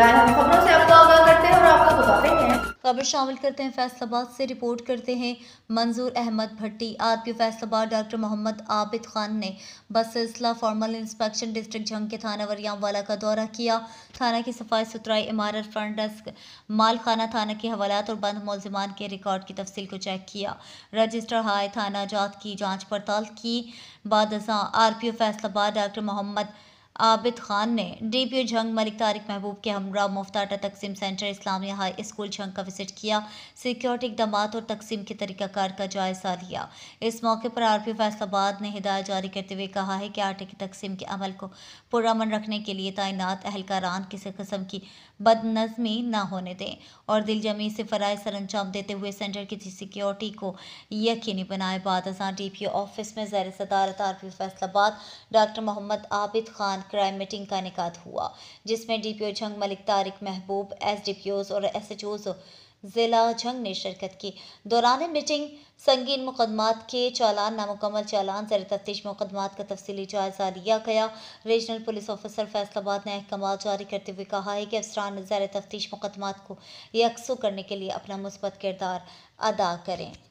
जाए हम खबरों से आपको आगाह करते हैं और आपको बताते हैं खबर शामिल करते हैं फैसलाबाद से रिपोर्ट करते हैं मंजूर अहमद भट्टी आरपीओ फैसलाबाद डॉक्टर मोहम्मद आबिद खान ने बस सिलसिला फॉर्मल इंस्पेक्शन डिस्ट्रिक्ट जंग के थाना वरियामवाला का दौरा किया थाना की सफाई सुथराई इमारत फ्रंट डेस्क मालखाना थाना के हवालात और बंद मुलजमान के रिकॉर्ड की तफसील को चेक किया रजिस्टर हाई थाना जात की जाँच पड़ताल की बाद R P O Faisalabad doctor Mohammad Abid Khan ने डी पी ओ जंग मलिक तारिक महबूब के हमरा मुफ्ताटा तकसीम सेंटर इस्लामिया हाई स्कूल जंग का विजिट किया सिक्योरिटी इकदाम और तकसीम के तरीकाकार का जायजा लिया इस मौके पर आर पी फैसलाबाद ने हिदायत जारी करते हुए कहा है कि आटे की तकसीम के अमल को पुरमन रखने के लिए तैनात अहलकारान किसी कस्म की बदनजमी न होने दें और दिलजमी से फ़राय सर अंजाम देते हुए सेंटर की सिक्योरिटी को यकीनी बनाए बाद डी पी ओ ऑफिस में जैर सदारत R P Faisalabad doctor Mohammad Abid Khan crime meeting का इनका हुआ जिसमें डीपीओ जंग मलिक तारिक महबूब एस ओज और ओज जिला झंग ने शिरकत की दौरान मीटिंग संगीन मुकदमात के चालान नामुकमल चालान जर तफ्तीश मुकदमात का तफसली जायजा लिया गया रीजनल पुलिस ऑफिसर फैसलाबाद ने अहकाम जारी करते हुए कहा है कि अफसरान जर तफ्तीश मुकदमात को यकसू करने के लिए अपना मुस्बत किरदार अदा करें